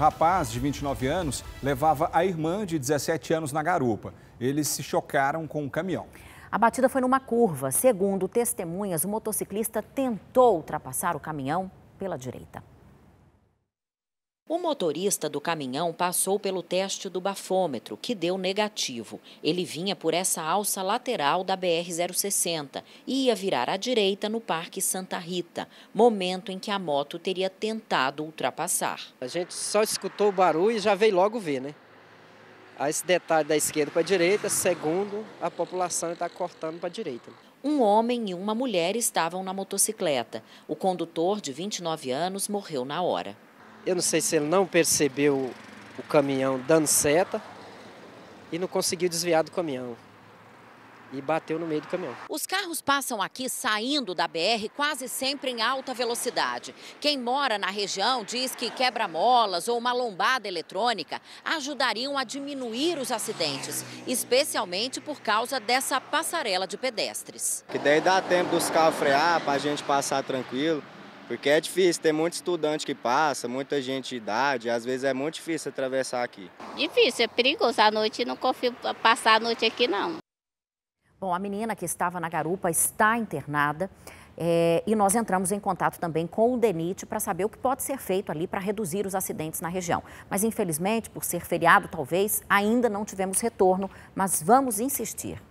rapaz de 29 anos levava a irmã de 17 anos na garupa. Eles se chocaram com o um caminhão. A batida foi numa curva. Segundo testemunhas, o motociclista tentou ultrapassar o caminhão pela direita. O motorista do caminhão passou pelo teste do bafômetro, que deu negativo. Ele vinha por essa alça lateral da BR-060 e ia virar à direita no Parque Santa Rita, momento em que a moto teria tentado ultrapassar. A gente só escutou o barulho e já veio logo ver, né? esse detalhe da esquerda para a direita, segundo, a população está cortando para a direita um homem e uma mulher estavam na motocicleta. O condutor, de 29 anos, morreu na hora. Eu não sei se ele não percebeu o caminhão dando seta e não conseguiu desviar do caminhão. E bateu no meio do caminhão. Os carros passam aqui saindo da BR quase sempre em alta velocidade. Quem mora na região diz que quebra-molas ou uma lombada eletrônica ajudariam a diminuir os acidentes, especialmente por causa dessa passarela de pedestres. Que daí dá tempo dos carros frear para a gente passar tranquilo. Porque é difícil, tem muito estudante que passa, muita gente de idade, às vezes é muito difícil atravessar aqui. Difícil, é perigoso. À noite não confio passar a noite aqui, não. Bom, a menina que estava na garupa está internada é, e nós entramos em contato também com o DENIT para saber o que pode ser feito ali para reduzir os acidentes na região. Mas infelizmente, por ser feriado talvez, ainda não tivemos retorno, mas vamos insistir.